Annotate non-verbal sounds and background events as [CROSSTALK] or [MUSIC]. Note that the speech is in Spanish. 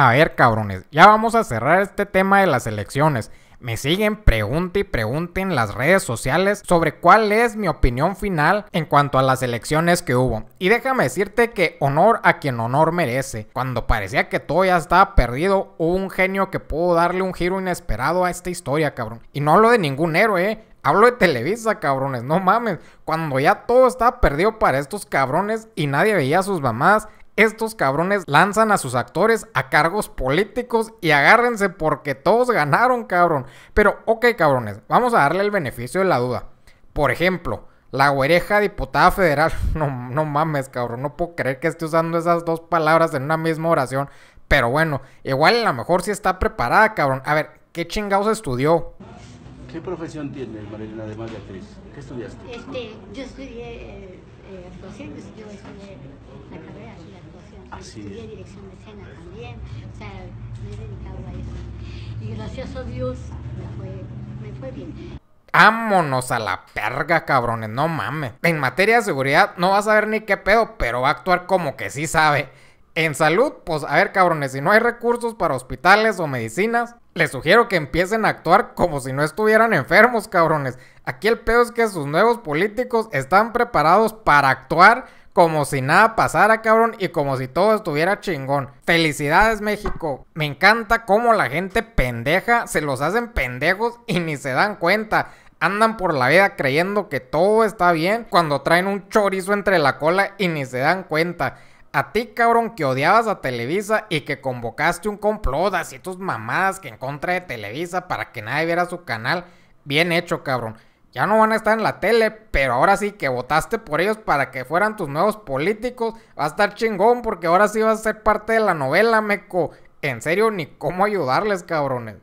A ver, cabrones, ya vamos a cerrar este tema de las elecciones. Me siguen pregunte y pregunten en las redes sociales sobre cuál es mi opinión final en cuanto a las elecciones que hubo. Y déjame decirte que honor a quien honor merece. Cuando parecía que todo ya estaba perdido, hubo un genio que pudo darle un giro inesperado a esta historia, cabrón. Y no hablo de ningún héroe, ¿eh? Hablo de Televisa, cabrones, no mames. Cuando ya todo estaba perdido para estos cabrones y nadie veía a sus mamás, estos cabrones lanzan a sus actores a cargos políticos y agárrense porque todos ganaron, cabrón. Pero, ok, cabrones, vamos a darle el beneficio de la duda. Por ejemplo, la güereja diputada federal. [LAUGHS] No, no mames, cabrón. No puedo creer que esté usando esas dos palabras en una misma oración. Pero bueno, igual a lo mejor sí está preparada, cabrón. A ver, ¿qué chingados estudió? ¿Qué profesión tienes, Marilena, además de actriz? ¿Qué estudiaste? Este, yo estudié eh, actuación, yo estudié la carrera de actuación. Estudié dirección de escena también, o sea, me he dedicado a eso. Y gracias a Dios me fue, me fue bien. Vámonos a la perga, cabrones, no mames. En materia de seguridad no vas a saber ni qué pedo, pero va a actuar como que sí sabe. En salud, pues a ver cabrones, si no hay recursos para hospitales o medicinas, les sugiero que empiecen a actuar como si no estuvieran enfermos, cabrones. Aquí el pedo es que sus nuevos políticos están preparados para actuar como si nada pasara, cabrón, y como si todo estuviera chingón. Felicidades, México. Me encanta cómo la gente pendeja se los hacen pendejos y ni se dan cuenta. Andan por la vida creyendo que todo está bien cuando traen un chorizo entre la cola y ni se dan cuenta. A ti, cabrón, que odiabas a Televisa y que convocaste un complot así tus mamadas que en contra de Televisa para que nadie viera su canal. Bien hecho, cabrón. Ya no van a estar en la tele, pero ahora sí que votaste por ellos para que fueran tus nuevos políticos. Va a estar chingón porque ahora sí vas a ser parte de la novela, meco. En serio, ni cómo ayudarles, cabrones.